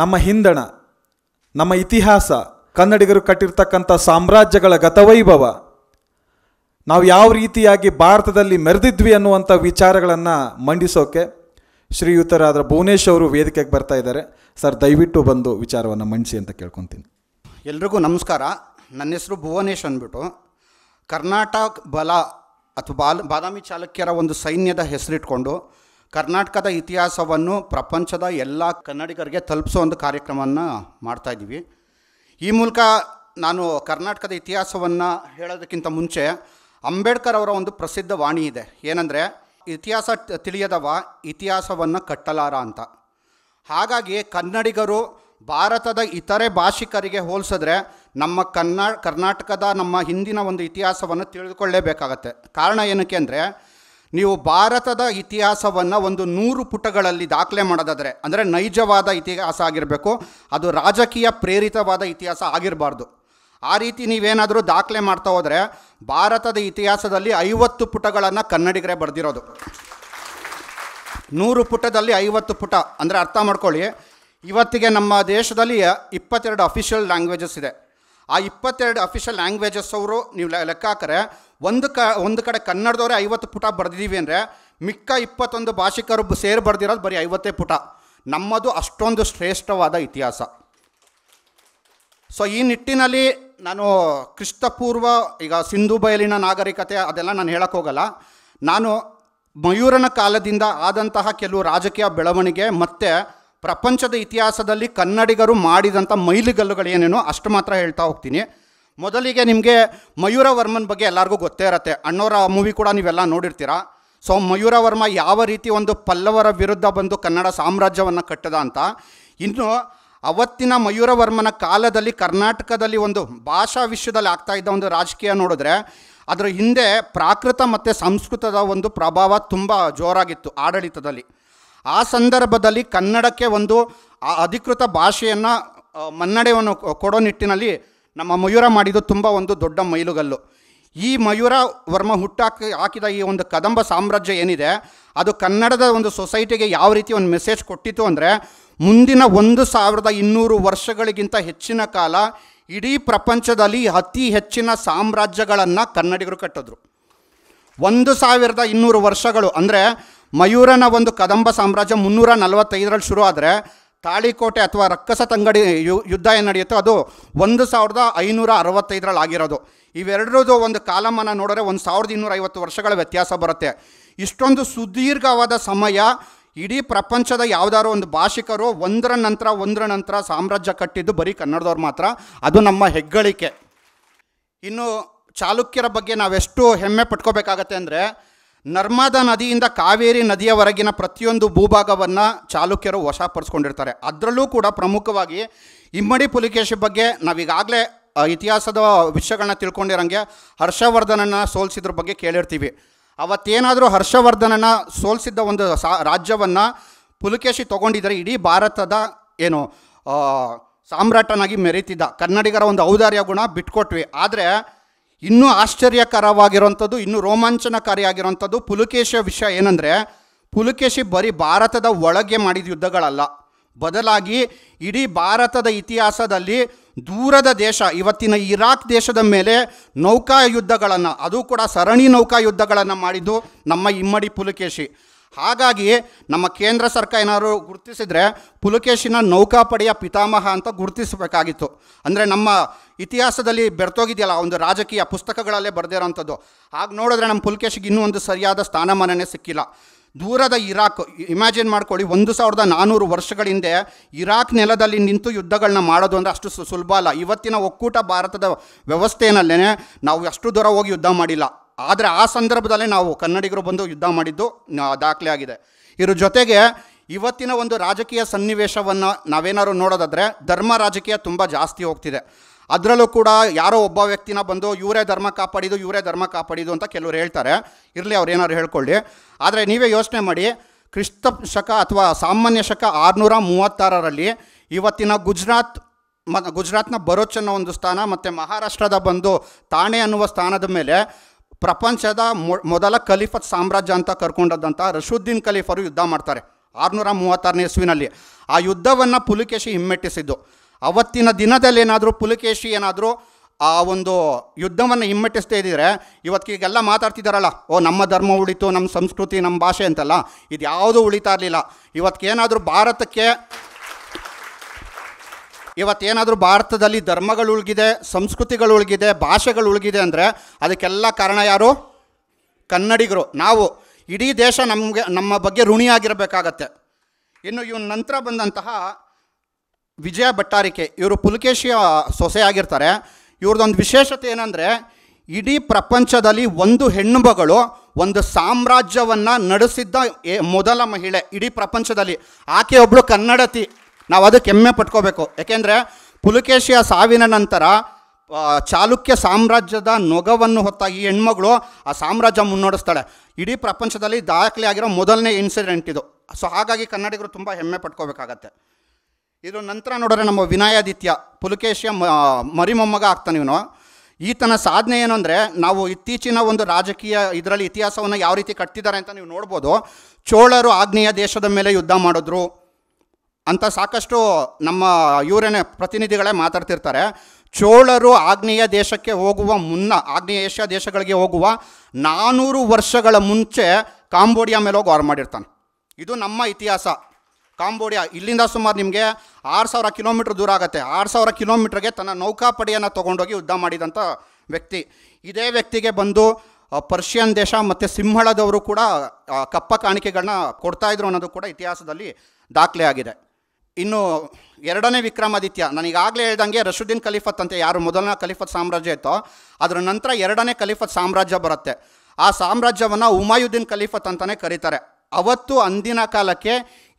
ನಮ್ಮ ಹಿಂದಣ ನಮ್ಮ ಇತಿಹಾಸ ಕನ್ನಡಿಗರು ಕಟ್ಟಿರ್ತಕ್ಕಂಥ ಸಾಮ್ರಾಜ್ಯಗಳ ಗತವೈಭವ ನಾವು ಯಾವ ರೀತಿಯಾಗಿ ಭಾರತದಲ್ಲಿ ಮೆರೆದಿದ್ವಿ ಅನ್ನುವಂಥ ವಿಚಾರಗಳನ್ನು ಮಂಡಿಸೋಕೆ ಶ್ರೀಯುತರಾದ ಭುವನೇಶ್ ಅವರು ವೇದಿಕೆಗೆ ಬರ್ತಾ ಇದ್ದಾರೆ ಸರ್ ದಯವಿಟ್ಟು ಬಂದು ವಿಚಾರವನ್ನು ಮಂಡಿಸಿ ಅಂತ ಕೇಳ್ಕೊತೀನಿ ಎಲ್ರಿಗೂ ನಮಸ್ಕಾರ ನನ್ನ ಹೆಸರು ಭುವನೇಶ್ ಅಂದ್ಬಿಟ್ಟು ಕರ್ನಾಟಕ ಬಲ ಅಥವಾ ಬಾಲ್ ಬಾದಾಮಿ ಚಾಲುಕ್ಯರ ಒಂದು ಸೈನ್ಯದ ಹೆಸರಿಟ್ಕೊಂಡು ಕರ್ನಾಟಕದ ಇತಿಹಾಸವನ್ನು ಪ್ರಪಂಚದ ಎಲ್ಲ ಕನ್ನಡಿಗರಿಗೆ ತಲುಪಿಸೋ ಒಂದು ಕಾರ್ಯಕ್ರಮವನ್ನು ಮಾಡ್ತಾಯಿದ್ದೀವಿ ಈ ಮೂಲಕ ನಾನು ಕರ್ನಾಟಕದ ಇತಿಹಾಸವನ್ನು ಹೇಳೋದಕ್ಕಿಂತ ಮುಂಚೆ ಅಂಬೇಡ್ಕರ್ ಅವರ ಒಂದು ಪ್ರಸಿದ್ಧ ವಾಣಿ ಇದೆ ಏನಂದರೆ ಇತಿಹಾಸ ತಿಳಿಯದವ ಇತಿಹಾಸವನ್ನು ಕಟ್ಟಲಾರ ಅಂತ ಹಾಗಾಗಿ ಕನ್ನಡಿಗರು ಭಾರತದ ಇತರೆ ಭಾಷಿಕರಿಗೆ ಹೋಲಿಸಿದ್ರೆ ನಮ್ಮ ಕನ್ನಡ ಕರ್ನಾಟಕದ ನಮ್ಮ ಹಿಂದಿನ ಒಂದು ಇತಿಹಾಸವನ್ನು ತಿಳಿದುಕೊಳ್ಳೇಬೇಕಾಗತ್ತೆ ಕಾರಣ ಏನಕ್ಕೆ ಅಂದರೆ ನೀವು ಭಾರತದ ಇತಿಹಾಸವನ್ನು ಒಂದು ನೂರು ಪುಟಗಳಲ್ಲಿ ದಾಖಲೆ ಮಾಡೋದಾದರೆ ಅಂದರೆ ನೈಜವಾದ ಇತಿಹಾಸ ಆಗಿರಬೇಕು ಅದು ರಾಜಕೀಯ ಪ್ರೇರಿತವಾದ ಇತಿಹಾಸ ಆಗಿರಬಾರ್ದು ಆ ರೀತಿ ನೀವೇನಾದರೂ ದಾಖಲೆ ಮಾಡ್ತಾ ಹೋದರೆ ಭಾರತದ ಇತಿಹಾಸದಲ್ಲಿ ಐವತ್ತು ಪುಟಗಳನ್ನು ಕನ್ನಡಿಗರೇ ಬರೆದಿರೋದು ನೂರು ಪುಟದಲ್ಲಿ ಐವತ್ತು ಪುಟ ಅಂದರೆ ಅರ್ಥ ಮಾಡ್ಕೊಳ್ಳಿ ಇವತ್ತಿಗೆ ನಮ್ಮ ದೇಶದಲ್ಲಿ ಇಪ್ಪತ್ತೆರಡು ಅಫಿಷಿಯಲ್ ಲ್ಯಾಂಗ್ವೇಜಸ್ ಇದೆ ಆ ಇಪ್ಪತ್ತೆರಡು ಅಫಿಷಿಯಲ್ ಲ್ಯಾಂಗ್ವೇಜಸ್ ಅವರು ನೀವು ಲೆಕ್ಕಾಕರೆ ಒಂದು ಕ ಒಂದು ಕಡೆ ಕನ್ನಡದವರೇ ಐವತ್ತು ಪುಟ ಬರೆದಿದ್ದೀವಿ ಅಂದರೆ ಮಿಕ್ಕ ಇಪ್ಪತ್ತೊಂದು ಭಾಷಿಕರು ಸೇರಿ ಬರೆದಿರೋದು ಬರೀ ಐವತ್ತೇ ಪುಟ ನಮ್ಮದು ಅಷ್ಟೊಂದು ಶ್ರೇಷ್ಠವಾದ ಇತಿಹಾಸ ಸೊ ಈ ನಿಟ್ಟಿನಲ್ಲಿ ನಾನು ಕ್ರಿಸ್ತಪೂರ್ವ ಈಗ ಸಿಂಧು ಬಯಲಿನ ನಾಗರಿಕತೆ ಅದೆಲ್ಲ ನಾನು ಹೇಳೋಕ್ಕೋಗಲ್ಲ ಹೋಗಲ್ಲ ನಾನು ಮಯೂರನ ಕಾಲದಿಂದ ಆದಂತಹ ಕೆಲವು ರಾಜಕೀಯ ಬೆಳವಣಿಗೆ ಮತ್ತು ಪ್ರಪಂಚದ ಇತಿಹಾಸದಲ್ಲಿ ಕನ್ನಡಿಗರು ಮಾಡಿದಂಥ ಮೈಲುಗಲ್ಲುಗಳು ಏನೇನೋ ಅಷ್ಟು ಮಾತ್ರ ಹೇಳ್ತಾ ಹೋಗ್ತೀನಿ ಮೊದಲಿಗೆ ನಿಮಗೆ ಮಯೂರವರ್ಮನ ಬಗ್ಗೆ ಎಲ್ಲರಿಗೂ ಗೊತ್ತೇ ಇರತ್ತೆ ಅಣ್ಣವರ ಮೂವಿ ಕೂಡ ನೀವೆಲ್ಲ ನೋಡಿರ್ತೀರಾ ಸೊ ಮಯೂರವರ್ಮ ಯಾವ ರೀತಿ ಒಂದು ಪಲ್ಲವರ ವಿರುದ್ಧ ಬಂದು ಕನ್ನಡ ಸಾಮ್ರಾಜ್ಯವನ್ನು ಕಟ್ಟದ ಅಂತ ಇನ್ನು ಅವತ್ತಿನ ಮಯೂರವರ್ಮನ ಕಾಲದಲ್ಲಿ ಕರ್ನಾಟಕದಲ್ಲಿ ಒಂದು ಭಾಷಾ ವಿಶ್ವದಲ್ಲಿ ಆಗ್ತಾ ಇದ್ದ ಒಂದು ರಾಜಕೀಯ ನೋಡಿದ್ರೆ ಅದರ ಹಿಂದೆ ಪ್ರಾಕೃತ ಮತ್ತು ಸಂಸ್ಕೃತದ ಒಂದು ಪ್ರಭಾವ ತುಂಬ ಜೋರಾಗಿತ್ತು ಆಡಳಿತದಲ್ಲಿ ಆ ಸಂದರ್ಭದಲ್ಲಿ ಕನ್ನಡಕ್ಕೆ ಒಂದು ಅಧಿಕೃತ ಭಾಷೆಯನ್ನು ಮನ್ನಡೆಯನ್ನು ಕೊಡೋ ನಿಟ್ಟಿನಲ್ಲಿ ನಮ್ಮ ಮಯೂರ ಮಾಡಿದ್ದು ತುಂಬ ಒಂದು ದೊಡ್ಡ ಮೈಲುಗಲ್ಲು ಈ ಮಯೂರ ವರ್ಮ ಹುಟ್ಟಾಕಿ ಹಾಕಿದ ಈ ಒಂದು ಕದಂಬ ಸಾಮ್ರಾಜ್ಯ ಏನಿದೆ ಅದು ಕನ್ನಡದ ಒಂದು ಸೊಸೈಟಿಗೆ ಯಾವ ರೀತಿ ಒಂದು ಮೆಸೇಜ್ ಕೊಟ್ಟಿತ್ತು ಅಂದರೆ ಮುಂದಿನ ಒಂದು ಸಾವಿರದ ಇನ್ನೂರು ವರ್ಷಗಳಿಗಿಂತ ಹೆಚ್ಚಿನ ಕಾಲ ಇಡೀ ಪ್ರಪಂಚದಲ್ಲಿ ಅತಿ ಹೆಚ್ಚಿನ ಸಾಮ್ರಾಜ್ಯಗಳನ್ನು ಕನ್ನಡಿಗರು ಕಟ್ಟಿದ್ರು ಒಂದು ಸಾವಿರದ ಇನ್ನೂರು ವರ್ಷಗಳು ಅಂದರೆ ಮಯೂರನ ಒಂದು ಕದಂಬ ಸಾಮ್ರಾಜ್ಯ ಮುನ್ನೂರ ನಲವತ್ತೈದರಲ್ಲಿ ಶುರು ಆದರೆ ತಾಳಿಕೋಟೆ ಅಥವಾ ರಕ್ಕಸ ತಂಗಡಿ ಯು ಯುದ್ಧ ಏನು ನಡೆಯುತ್ತೋ ಅದು ಒಂದು ಸಾವಿರದ ಐನೂರ ಅರವತ್ತೈದರಲ್ಲಿ ಆಗಿರೋದು ಇವೆರಡರದು ಒಂದು ಕಾಲಮಾನ ನೋಡಿದ್ರೆ ಒಂದು ಸಾವಿರದ ಇನ್ನೂರ ಐವತ್ತು ವರ್ಷಗಳ ವ್ಯತ್ಯಾಸ ಬರುತ್ತೆ ಇಷ್ಟೊಂದು ಸುದೀರ್ಘವಾದ ಸಮಯ ಇಡೀ ಪ್ರಪಂಚದ ಯಾವುದಾದ್ರು ಒಂದು ಭಾಷಿಕರು ಒಂದರ ನಂತರ ಒಂದರ ನಂತರ ಸಾಮ್ರಾಜ್ಯ ಕಟ್ಟಿದ್ದು ಬರೀ ಕನ್ನಡದವ್ರು ಮಾತ್ರ ಅದು ನಮ್ಮ ಹೆಗ್ಗಳಿಕೆ ಇನ್ನು ಚಾಲುಕ್ಯರ ಬಗ್ಗೆ ನಾವೆಷ್ಟು ಹೆಮ್ಮೆ ಪಟ್ಕೋಬೇಕಾಗತ್ತೆ ಅಂದರೆ ನರ್ಮದಾ ನದಿಯಿಂದ ಕಾವೇರಿ ನದಿಯವರೆಗಿನ ಪ್ರತಿಯೊಂದು ಭೂಭಾಗವನ್ನು ಚಾಲುಕ್ಯರು ವಶಪಡಿಸ್ಕೊಂಡಿರ್ತಾರೆ ಅದರಲ್ಲೂ ಕೂಡ ಪ್ರಮುಖವಾಗಿ ಇಮ್ಮಡಿ ಪುಲಿಕೇಶಿ ಬಗ್ಗೆ ನಾವೀಗಾಗಲೇ ಇತಿಹಾಸದ ವಿಷಯಗಳನ್ನ ತಿಳ್ಕೊಂಡಿರೋಂಗೆ ಹರ್ಷವರ್ಧನನ್ನು ಸೋಲಿಸಿದ್ರ ಬಗ್ಗೆ ಕೇಳಿರ್ತೀವಿ ಅವತ್ತೇನಾದರೂ ಹರ್ಷವರ್ಧನನ ಸೋಲಿಸಿದ್ದ ಒಂದು ಸಾ ರಾಜ್ಯವನ್ನು ಪುಲಿಕೇಶಿ ತೊಗೊಂಡಿದ್ದರೆ ಇಡೀ ಭಾರತದ ಏನು ಸಾಮ್ರಾಟನಾಗಿ ಮೆರೀತಿದ್ದ ಕನ್ನಡಿಗರ ಒಂದು ಔದಾರ್ಯ ಗುಣ ಬಿಟ್ಕೊಟ್ವಿ ಆದರೆ ಇನ್ನೂ ಆಶ್ಚರ್ಯಕರವಾಗಿರುವಂಥದ್ದು ಇನ್ನೂ ರೋಮಾಂಚನಕಾರಿಯಾಗಿರುವಂಥದ್ದು ಪುಲಕೇಶಿಯ ವಿಷಯ ಏನಂದರೆ ಪುಲಕೇಶಿ ಬರೀ ಭಾರತದ ಒಳಗೆ ಮಾಡಿದ ಯುದ್ಧಗಳಲ್ಲ ಬದಲಾಗಿ ಇಡೀ ಭಾರತದ ಇತಿಹಾಸದಲ್ಲಿ ದೂರದ ದೇಶ ಇವತ್ತಿನ ಇರಾಕ್ ದೇಶದ ಮೇಲೆ ನೌಕಾ ಯುದ್ಧಗಳನ್ನು ಅದು ಕೂಡ ಸರಣಿ ನೌಕಾ ಯುದ್ಧಗಳನ್ನು ಮಾಡಿದ್ದು ನಮ್ಮ ಇಮ್ಮಡಿ ಪುಲಕೇಶಿ ಹಾಗಾಗಿ ನಮ್ಮ ಕೇಂದ್ರ ಸರ್ಕಾರ ಏನಾದರೂ ಗುರುತಿಸಿದರೆ ಪುಲಕೇಶಿನ ನೌಕಾಪಡೆಯ ಪಿತಾಮಹ ಅಂತ ಗುರುತಿಸಬೇಕಾಗಿತ್ತು ಅಂದರೆ ನಮ್ಮ ಇತಿಹಾಸದಲ್ಲಿ ಬೆರ್ತೋಗಿದೆಯಲ್ಲ ಒಂದು ರಾಜಕೀಯ ಪುಸ್ತಕಗಳಲ್ಲೇ ಬರೆದಿರೋಂಥದ್ದು ಹಾಗೆ ನೋಡಿದ್ರೆ ನಮ್ಮ ಪುಲಕೇಶಿಗೆ ಇನ್ನೂ ಒಂದು ಸರಿಯಾದ ಸ್ಥಾನಮಾನನೇ ಸಿಕ್ಕಿಲ್ಲ ದೂರದ ಇರಾಕ್ ಇಮ್ಯಾಜಿನ್ ಮಾಡ್ಕೊಳ್ಳಿ ಒಂದು ಸಾವಿರದ ನಾನ್ನೂರು ವರ್ಷಗಳ ಹಿಂದೆ ಇರಾಕ್ ನೆಲದಲ್ಲಿ ನಿಂತು ಯುದ್ಧಗಳನ್ನ ಮಾಡೋದು ಅಂದರೆ ಅಷ್ಟು ಸುಲಭ ಅಲ್ಲ ಇವತ್ತಿನ ಒಕ್ಕೂಟ ಭಾರತದ ವ್ಯವಸ್ಥೆಯಲ್ಲೇ ನಾವು ಅಷ್ಟು ದೂರ ಹೋಗಿ ಯುದ್ಧ ಮಾಡಿಲ್ಲ ಆದರೆ ಆ ಸಂದರ್ಭದಲ್ಲೇ ನಾವು ಕನ್ನಡಿಗರು ಬಂದು ಯುದ್ಧ ಮಾಡಿದ್ದು ದಾಖಲೆ ಆಗಿದೆ ಇದ್ರ ಜೊತೆಗೆ ಇವತ್ತಿನ ಒಂದು ರಾಜಕೀಯ ಸನ್ನಿವೇಶವನ್ನು ನಾವೇನಾದ್ರು ನೋಡೋದಾದರೆ ಧರ್ಮ ರಾಜಕೀಯ ತುಂಬ ಜಾಸ್ತಿ ಹೋಗ್ತಿದೆ ಅದರಲ್ಲೂ ಕೂಡ ಯಾರೋ ಒಬ್ಬ ವ್ಯಕ್ತಿನ ಬಂದು ಇವರೇ ಧರ್ಮ ಕಾಪಾಡಿದು ಇವರೇ ಧರ್ಮ ಕಾಪಾಡಿದು ಅಂತ ಕೆಲವರು ಹೇಳ್ತಾರೆ ಇರಲಿ ಅವ್ರು ಏನಾದ್ರು ಹೇಳ್ಕೊಳ್ಳಿ ಆದರೆ ನೀವೇ ಯೋಚನೆ ಮಾಡಿ ಕ್ರಿಸ್ತ ಶಕ ಅಥವಾ ಸಾಮಾನ್ಯ ಶಕ ಆರುನೂರ ಮೂವತ್ತಾರರಲ್ಲಿ ಇವತ್ತಿನ ಗುಜರಾತ್ ಮ ಗುಜರಾತ್ನ ಬರೋಚ್ ಅನ್ನೋ ಒಂದು ಸ್ಥಾನ ಮತ್ತು ಮಹಾರಾಷ್ಟ್ರದ ಬಂದು ತಾಣೆ ಅನ್ನುವ ಸ್ಥಾನದ ಮೇಲೆ ಪ್ರಪಂಚದ ಮೊದಲ ಖಲೀಫತ್ ಸಾಮ್ರಾಜ್ಯ ಅಂತ ಕರ್ಕೊಂಡದ್ದಂಥ ರಶುದ್ದೀನ್ ಖಲೀಫರು ಯುದ್ಧ ಮಾಡ್ತಾರೆ ಆರುನೂರ ಮೂವತ್ತಾರನೇ ಇಸ್ವಿನಲ್ಲಿ ಆ ಯುದ್ಧವನ್ನು ಪುಲಕೇಶಿ ಹಿಮ್ಮೆಟ್ಟಿಸಿದ್ದು ಅವತ್ತಿನ ದಿನದಲ್ಲಿ ಏನಾದರೂ ಪುಲಿಕೇಶಿ ಏನಾದರೂ ಆ ಒಂದು ಯುದ್ಧವನ್ನು ಹಿಮ್ಮೆಟ್ಟಿಸ್ತಾ ಇದ್ದರೆ ಇವತ್ತಿಗೆಲ್ಲ ಮಾತಾಡ್ತಿದ್ದಾರಲ್ಲ ಓ ನಮ್ಮ ಧರ್ಮ ಉಳಿತು ನಮ್ಮ ಸಂಸ್ಕೃತಿ ನಮ್ಮ ಭಾಷೆ ಅಂತಲ್ಲ ಇದು ಯಾವುದೂ ಉಳಿತಾ ಇರಲಿಲ್ಲ ಇವತ್ತಿಗೇನಾದರೂ ಭಾರತಕ್ಕೆ ಇವತ್ತೇನಾದರೂ ಭಾರತದಲ್ಲಿ ಧರ್ಮಗಳು ಉಳ್ಗಿದೆ ಸಂಸ್ಕೃತಿಗಳು ಉಳ್ಗಿದೆ ಭಾಷೆಗಳು ಉಳಗಿದೆ ಅಂದರೆ ಅದಕ್ಕೆಲ್ಲ ಕಾರಣ ಯಾರು ಕನ್ನಡಿಗರು ನಾವು ಇಡೀ ದೇಶ ನಮಗೆ ನಮ್ಮ ಬಗ್ಗೆ ಋಣಿಯಾಗಿರಬೇಕಾಗತ್ತೆ ಇನ್ನು ಇವನ ನಂತರ ಬಂದಂತಹ ವಿಜಯ ಭಟ್ಟಾರಿಕೆ ಇವರು ಪುಲಕೇಶಿಯ ಸೊಸೆಯಾಗಿರ್ತಾರೆ ಇವ್ರದ್ದೊಂದು ವಿಶೇಷತೆ ಏನಂದರೆ ಇಡೀ ಪ್ರಪಂಚದಲ್ಲಿ ಒಂದು ಹೆಣ್ಣು ಮಗಳು ಒಂದು ಸಾಮ್ರಾಜ್ಯವನ್ನು ನಡೆಸಿದ್ದ ಮೊದಲ ಮಹಿಳೆ ಇಡೀ ಪ್ರಪಂಚದಲ್ಲಿ ಆಕೆ ಒಬ್ಬಳು ಕನ್ನಡತಿ ನಾವು ಅದಕ್ಕೆ ಹೆಮ್ಮೆ ಪಟ್ಕೋಬೇಕು ಯಾಕೆಂದರೆ ಪುಲಕೇಶಿಯ ಸಾವಿನ ನಂತರ ಚಾಲುಕ್ಯ ಸಾಮ್ರಾಜ್ಯದ ನೊಗವನ್ನು ಹೊತ್ತಾಗಿ ಹೆಣ್ಮಗಳು ಆ ಸಾಮ್ರಾಜ್ಯ ಮುನ್ನೋಡಿಸ್ತಾಳೆ ಇಡೀ ಪ್ರಪಂಚದಲ್ಲಿ ದಾಖಲೆ ಆಗಿರೋ ಮೊದಲನೇ ಇನ್ಸಿಡೆಂಟ್ ಇದು ಸೊ ಹಾಗಾಗಿ ಕನ್ನಡಿಗರು ತುಂಬ ಹೆಮ್ಮೆ ಪಟ್ಕೋಬೇಕಾಗತ್ತೆ ಇದು ನಂತರ ನೋಡಿದ್ರೆ ನಮ್ಮ ವಿನಾಯಾದಿತ್ಯ ಪುಲಕೇಶಿಯ ಮರಿಮೊಮ್ಮಗ ಆಗ್ತಾನೆ ಇವನು ಈತನ ಸಾಧನೆ ಏನು ಅಂದರೆ ನಾವು ಇತ್ತೀಚಿನ ಒಂದು ರಾಜಕೀಯ ಇದರಲ್ಲಿ ಇತಿಹಾಸವನ್ನು ಯಾವ ರೀತಿ ಕಟ್ತಿದ್ದಾರೆ ಅಂತ ನೀವು ನೋಡ್ಬೋದು ಚೋಳರು ಆಗ್ನೇಯ ದೇಶದ ಮೇಲೆ ಯುದ್ಧ ಮಾಡಿದ್ರು ಅಂತ ಸಾಕಷ್ಟು ನಮ್ಮ ಇವರೇನೆ ಪ್ರತಿನಿಧಿಗಳೇ ಮಾತಾಡ್ತಿರ್ತಾರೆ ಚೋಳರು ಆಗ್ನೇಯ ದೇಶಕ್ಕೆ ಹೋಗುವ ಮುನ್ನ ಆಗ್ನೇಯ ಏಷ್ಯಾ ದೇಶಗಳಿಗೆ ಹೋಗುವ ನಾನ್ನೂರು ವರ್ಷಗಳ ಮುಂಚೆ ಕಾಂಬೋಡಿಯಾ ಮೇಲೆ ಹೋಗಿ ವಾರ್ ಮಾಡಿರ್ತಾನೆ ಇದು ನಮ್ಮ ಇತಿಹಾಸ ಕಾಂಬೋಡಿಯಾ ಇಲ್ಲಿಂದ ಸುಮಾರು ನಿಮಗೆ ಆರು ಸಾವಿರ ಕಿಲೋಮೀಟ್ರ್ ದೂರ ಆಗುತ್ತೆ ಆರು ಸಾವಿರ ಕಿಲೋಮೀಟ್ರಿಗೆ ತನ್ನ ನೌಕಾಪಡೆಯನ್ನು ತೊಗೊಂಡೋಗಿ ಯುದ್ಧ ಮಾಡಿದಂಥ ವ್ಯಕ್ತಿ ಇದೇ ವ್ಯಕ್ತಿಗೆ ಬಂದು ಪರ್ಷಿಯನ್ ದೇಶ ಮತ್ತು ಸಿಂಹಳದವರು ಕೂಡ ಕಪ್ಪ ಕಾಣಿಕೆಗಳನ್ನ ಕೊಡ್ತಾಯಿದ್ರು ಅನ್ನೋದು ಕೂಡ ಇತಿಹಾಸದಲ್ಲಿ ದಾಖಲೆ ಆಗಿದೆ ಇನ್ನು ಎರಡನೇ ವಿಕ್ರಮಾದಿತ್ಯ ನನಗಾಗಲೇ ಹೇಳ್ದಂಗೆ ರಶುದ್ದೀನ್ ಖಲೀಫತ್ ಅಂತ ಯಾರು ಮೊದಲನೇ ಖಲೀಫತ್ ಸಾಮ್ರಾಜ್ಯ ಇತ್ತೋ ಅದರ ನಂತರ ಎರಡನೇ ಖಲೀಫತ್ ಸಾಮ್ರಾಜ್ಯ ಬರುತ್ತೆ ಆ ಸಾಮ್ರಾಜ್ಯವನ್ನು ಉಮಾಯುದ್ದೀನ್ ಖಲೀಫತ್ ಅಂತಲೇ ಕರೀತಾರೆ ಅವತ್ತು ಅಂದಿನ ಕಾಲಕ್ಕೆ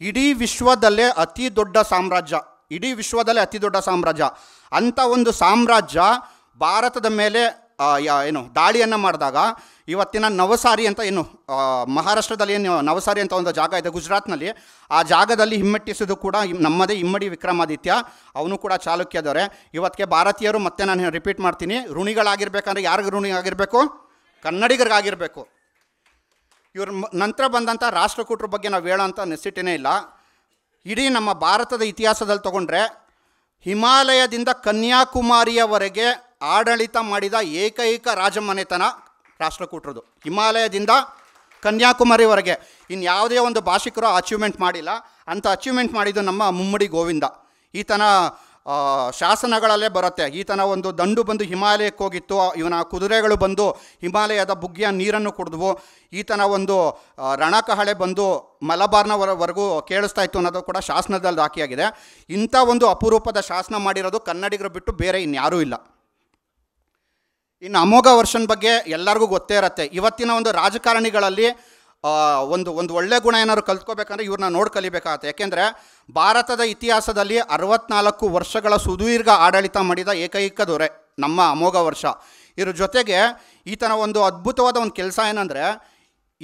ಇಡೀ ವಿಶ್ವದಲ್ಲೇ ಅತಿ ದೊಡ್ಡ ಸಾಮ್ರಾಜ್ಯ ಇಡೀ ವಿಶ್ವದಲ್ಲೇ ಅತಿ ದೊಡ್ಡ ಸಾಮ್ರಾಜ್ಯ ಅಂಥ ಒಂದು ಸಾಮ್ರಾಜ್ಯ ಭಾರತದ ಮೇಲೆ ಯಾ ಏನು ದಾಳಿಯನ್ನು ಮಾಡಿದಾಗ ಇವತ್ತಿನ ನವಸಾರಿ ಅಂತ ಏನು ಮಹಾರಾಷ್ಟ್ರದಲ್ಲಿ ಏನು ನವಸಾರಿ ಅಂತ ಒಂದು ಜಾಗ ಇದೆ ಗುಜರಾತ್ನಲ್ಲಿ ಆ ಜಾಗದಲ್ಲಿ ಹಿಮ್ಮೆಟ್ಟಿಸಿದ್ದು ಕೂಡ ನಮ್ಮದೇ ಇಮ್ಮಡಿ ವಿಕ್ರಮಾದಿತ್ಯ ಅವನು ಕೂಡ ಚಾಲುಕ್ಯದವರೆ ಇವತ್ತಿಗೆ ಭಾರತೀಯರು ಮತ್ತೆ ನಾನು ರಿಪೀಟ್ ಮಾಡ್ತೀನಿ ಋಣಿಗಳಾಗಿರ್ಬೇಕಂದ್ರೆ ಯಾರಿಗೆ ಋಣಿ ಆಗಿರಬೇಕು ಕನ್ನಡಿಗರಿಗಾಗಿರಬೇಕು ಇವ್ರ ನಂತರ ಬಂದಂಥ ರಾಷ್ಟ್ರಕೂಟರ ಬಗ್ಗೆ ನಾವು ಹೇಳೋಂಥ ನೆಸಿಟಿನೇ ಇಲ್ಲ ಇಡೀ ನಮ್ಮ ಭಾರತದ ಇತಿಹಾಸದಲ್ಲಿ ತಗೊಂಡ್ರೆ ಹಿಮಾಲಯದಿಂದ ಕನ್ಯಾಕುಮಾರಿಯವರೆಗೆ ಆಡಳಿತ ಮಾಡಿದ ಏಕೈಕ ರಾಜಮನೆತನ ರಾಷ್ಟ್ರಕೂಟರದು ಹಿಮಾಲಯದಿಂದ ಕನ್ಯಾಕುಮಾರಿವರೆಗೆ ಇನ್ಯಾವುದೇ ಒಂದು ಭಾಷಿಕರು ಅಚೀವ್ಮೆಂಟ್ ಮಾಡಿಲ್ಲ ಅಂತ ಅಚೀವ್ಮೆಂಟ್ ಮಾಡಿದ್ದು ನಮ್ಮ ಮುಮ್ಮಡಿ ಗೋವಿಂದ ಈತನ ಶಾಸನಗಳಲ್ಲೇ ಬರುತ್ತೆ ಈತನ ಒಂದು ದಂಡು ಬಂದು ಹಿಮಾಲಯಕ್ಕೆ ಹೋಗಿತ್ತು ಇವನ ಕುದುರೆಗಳು ಬಂದು ಹಿಮಾಲಯದ ಬುಗ್ಗಿಯ ನೀರನ್ನು ಕುಡಿದ್ವು ಈತನ ಒಂದು ರಣಕಹಳೆ ಬಂದು ಮಲಬಾರ್ನವರವರೆಗೂ ಕೇಳಿಸ್ತಾ ಇತ್ತು ಅನ್ನೋದು ಕೂಡ ಶಾಸನದಲ್ಲಿ ಹಾಕಿಯಾಗಿದೆ ಇಂಥ ಒಂದು ಅಪರೂಪದ ಶಾಸನ ಮಾಡಿರೋದು ಕನ್ನಡಿಗರು ಬಿಟ್ಟು ಬೇರೆ ಇನ್ಯಾರೂ ಇಲ್ಲ ಇನ್ನು ಅಮೋಘ ವರ್ಷನ್ ಬಗ್ಗೆ ಎಲ್ಲರಿಗೂ ಗೊತ್ತೇ ಇರತ್ತೆ ಇವತ್ತಿನ ಒಂದು ರಾಜಕಾರಣಿಗಳಲ್ಲಿ ಒಂದು ಒಂದು ಒಳ್ಳೆ ಗುಣ ಏನಾದ್ರು ಕಲ್ತ್ಕೋಬೇಕಂದ್ರೆ ಇವ್ರನ್ನ ನೋಡಿ ಕಲಿಬೇಕಾಗತ್ತೆ ಯಾಕೆಂದರೆ ಭಾರತದ ಇತಿಹಾಸದಲ್ಲಿ ಅರವತ್ನಾಲ್ಕು ವರ್ಷಗಳ ಸುದೀರ್ಘ ಆಡಳಿತ ಮಾಡಿದ ಏಕೈಕ ದೊರೆ ನಮ್ಮ ಅಮೋಘ ವರ್ಷ ಇದ್ರ ಜೊತೆಗೆ ಈತನ ಒಂದು ಅದ್ಭುತವಾದ ಒಂದು ಕೆಲಸ ಏನಂದರೆ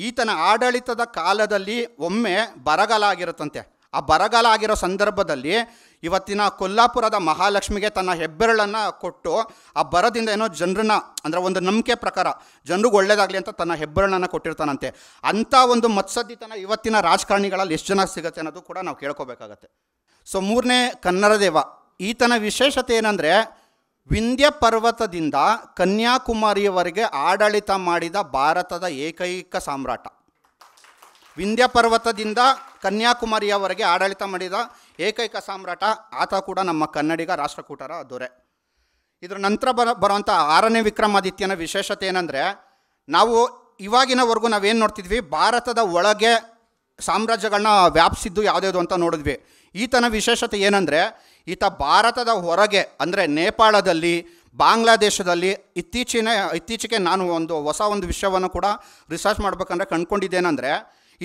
ಈತನ ಆಡಳಿತದ ಕಾಲದಲ್ಲಿ ಒಮ್ಮೆ ಬರಗಾಲ ಆಗಿರುತ್ತಂತೆ ಆ ಬರಗಾಲ ಆಗಿರೋ ಸಂದರ್ಭದಲ್ಲಿ ಇವತ್ತಿನ ಕೊಲ್ಲಾಪುರದ ಮಹಾಲಕ್ಷ್ಮಿಗೆ ತನ್ನ ಹೆಬ್ಬೆರಳನ್ನು ಕೊಟ್ಟು ಆ ಬರದಿಂದ ಏನೋ ಜನರನ್ನ ಅಂದರೆ ಒಂದು ನಂಬಿಕೆ ಪ್ರಕಾರ ಜನರಿಗೆ ಒಳ್ಳೇದಾಗಲಿ ಅಂತ ತನ್ನ ಹೆಬ್ಬೆರಳನ್ನು ಕೊಟ್ಟಿರ್ತಾನಂತೆ ಅಂಥ ಒಂದು ಮತ್ಸದ್ದಿತನ ಇವತ್ತಿನ ರಾಜಕಾರಣಿಗಳಲ್ಲಿ ಎಷ್ಟು ಜನ ಸಿಗುತ್ತೆ ಅನ್ನೋದು ಕೂಡ ನಾವು ಕೇಳ್ಕೋಬೇಕಾಗತ್ತೆ ಸೊ ಮೂರನೇ ಕನ್ನಡದೇವ ಈತನ ವಿಶೇಷತೆ ಏನಂದರೆ ವಿಂಧ್ಯ ಪರ್ವತದಿಂದ ಕನ್ಯಾಕುಮಾರಿಯವರೆಗೆ ಆಡಳಿತ ಮಾಡಿದ ಭಾರತದ ಏಕೈಕ ಸಾಮ್ರಾಟ ವಿಂಧ್ಯ ಪರ್ವತದಿಂದ ಕನ್ಯಾಕುಮಾರಿಯವರೆಗೆ ಆಡಳಿತ ಮಾಡಿದ ಏಕೈಕ ಸಾಮ್ರಾಟ ಆತ ಕೂಡ ನಮ್ಮ ಕನ್ನಡಿಗ ರಾಷ್ಟ್ರಕೂಟರ ದೊರೆ ಇದರ ನಂತರ ಬರ ಬರುವಂಥ ಆರನೇ ವಿಕ್ರಮಾದಿತ್ಯನ ವಿಶೇಷತೆ ಏನಂದರೆ ನಾವು ಇವಾಗಿನವರೆಗೂ ನಾವೇನು ನೋಡ್ತಿದ್ವಿ ಭಾರತದ ಒಳಗೆ ಸಾಮ್ರಾಜ್ಯಗಳನ್ನ ವ್ಯಾಪಿಸಿದ್ದು ಯಾವುದ್ಯಾವುದು ಅಂತ ನೋಡಿದ್ವಿ ಈತನ ವಿಶೇಷತೆ ಏನಂದರೆ ಈತ ಭಾರತದ ಹೊರಗೆ ಅಂದರೆ ನೇಪಾಳದಲ್ಲಿ ಬಾಂಗ್ಲಾದೇಶದಲ್ಲಿ ಇತ್ತೀಚಿನ ಇತ್ತೀಚೆಗೆ ನಾನು ಒಂದು ಹೊಸ ಒಂದು ವಿಷಯವನ್ನು ಕೂಡ ರಿಸರ್ಚ್ ಮಾಡಬೇಕಂದ್ರೆ ಕಂಡುಕೊಂಡಿದ್ದೇನೆಂದರೆ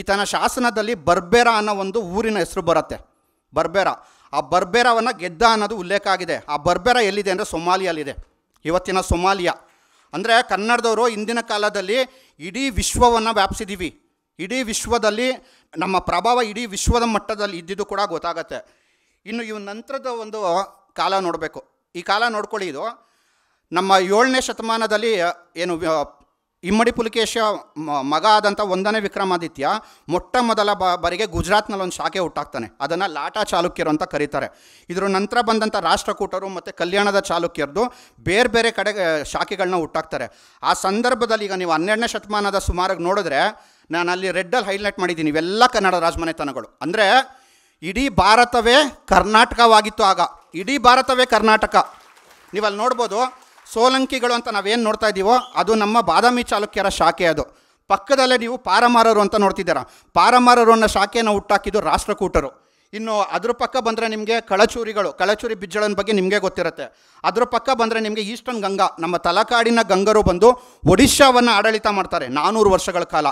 ಈತನ ಶಾಸನದಲ್ಲಿ ಬರ್ಬೇರ ಅನ್ನೋ ಒಂದು ಊರಿನ ಹೆಸರು ಬರುತ್ತೆ ಬರ್ಬೇರ ಆ ಬರ್ಬೇರವನ್ನು ಗೆದ್ದ ಅನ್ನೋದು ಉಲ್ಲೇಖ ಆಗಿದೆ ಆ ಬರ್ಬೇರ ಎಲ್ಲಿದೆ ಅಂದರೆ ಸೊಮಾಲಿಯಲ್ಲಿದೆ ಇವತ್ತಿನ ಸೊಮಾಲಿಯಾ ಅಂದರೆ ಕನ್ನಡದವರು ಇಂದಿನ ಕಾಲದಲ್ಲಿ ಇಡೀ ವಿಶ್ವವನ್ನು ವ್ಯಾಪಿಸಿದ್ದೀವಿ ಇಡೀ ವಿಶ್ವದಲ್ಲಿ ನಮ್ಮ ಪ್ರಭಾವ ಇಡೀ ವಿಶ್ವದ ಮಟ್ಟದಲ್ಲಿ ಇದ್ದಿದ್ದು ಕೂಡ ಗೊತ್ತಾಗತ್ತೆ ಇನ್ನು ಇವ್ ನಂತರದ ಒಂದು ಕಾಲ ನೋಡಬೇಕು ಈ ಕಾಲ ನೋಡ್ಕೊಳ್ಳಿ ಇದು ನಮ್ಮ ಏಳನೇ ಶತಮಾನದಲ್ಲಿ ಏನು ಇಮ್ಮಡಿ ಪುಲಿಕೇಶ ಮಗ ಆದಂಥ ಒಂದನೇ ವಿಕ್ರಮಾದಿತ್ಯ ಮೊಟ್ಟ ಮೊದಲ ಬ ಬಾರಿಗೆ ಗುಜರಾತ್ನಲ್ಲಿ ಒಂದು ಶಾಖೆ ಹುಟ್ಟಾಗ್ತಾನೆ ಅದನ್ನು ಲಾಟಾ ಚಾಲುಕ್ಯರು ಅಂತ ಕರೀತಾರೆ ಇದರ ನಂತರ ಬಂದಂಥ ರಾಷ್ಟ್ರಕೂಟರು ಮತ್ತು ಕಲ್ಯಾಣದ ಚಾಲುಕ್ಯರದು ಬೇರೆ ಬೇರೆ ಕಡೆ ಶಾಖೆಗಳನ್ನ ಹುಟ್ಟಾಕ್ತಾರೆ ಆ ಸಂದರ್ಭದಲ್ಲಿ ಈಗ ನೀವು ಹನ್ನೆರಡನೇ ಶತಮಾನದ ಸುಮಾರಾಗಿ ನೋಡಿದ್ರೆ ನಾನು ಅಲ್ಲಿ ರೆಡ್ಡಲ್ಲಿ ಹೈಲೈಟ್ ಮಾಡಿದ್ದೀನಿ ಇವೆಲ್ಲ ಕನ್ನಡ ರಾಜಮನೆತನಗಳು ಅಂದರೆ ಇಡೀ ಭಾರತವೇ ಕರ್ನಾಟಕವಾಗಿತ್ತು ಆಗ ಇಡೀ ಭಾರತವೇ ಕರ್ನಾಟಕ ನೀವು ಅಲ್ಲಿ ನೋಡ್ಬೋದು ಸೋಲಂಕಿಗಳು ಅಂತ ನಾವೇನು ನೋಡ್ತಾ ಇದ್ದೀವೋ ಅದು ನಮ್ಮ ಬಾದಾಮಿ ಚಾಲುಕ್ಯರ ಶಾಖೆ ಅದು ಪಕ್ಕದಲ್ಲೇ ನೀವು ಪಾರಮಾರರು ಅಂತ ನೋಡ್ತಿದ್ದೀರಾ ಪಾರಮಾರರು ಅನ್ನೋ ಶಾಖೆಯನ್ನು ಹುಟ್ಟಾಕಿದ್ದು ರಾಷ್ಟ್ರಕೂಟರು ಇನ್ನು ಅದ್ರ ಪಕ್ಕ ಬಂದರೆ ನಿಮಗೆ ಕಳಚೂರಿಗಳು ಕಳಚೂರಿ ಬಿಜ್ಜಳನ ಬಗ್ಗೆ ನಿಮಗೆ ಗೊತ್ತಿರುತ್ತೆ ಅದ್ರ ಪಕ್ಕ ಬಂದರೆ ನಿಮಗೆ ಈಸ್ಟರ್ನ್ ಗಂಗಾ ನಮ್ಮ ತಲಕಾಡಿನ ಗಂಗರು ಬಂದು ಒಡಿಶಾವನ್ನು ಆಡಳಿತ ಮಾಡ್ತಾರೆ ನಾನ್ನೂರು ವರ್ಷಗಳ ಕಾಲ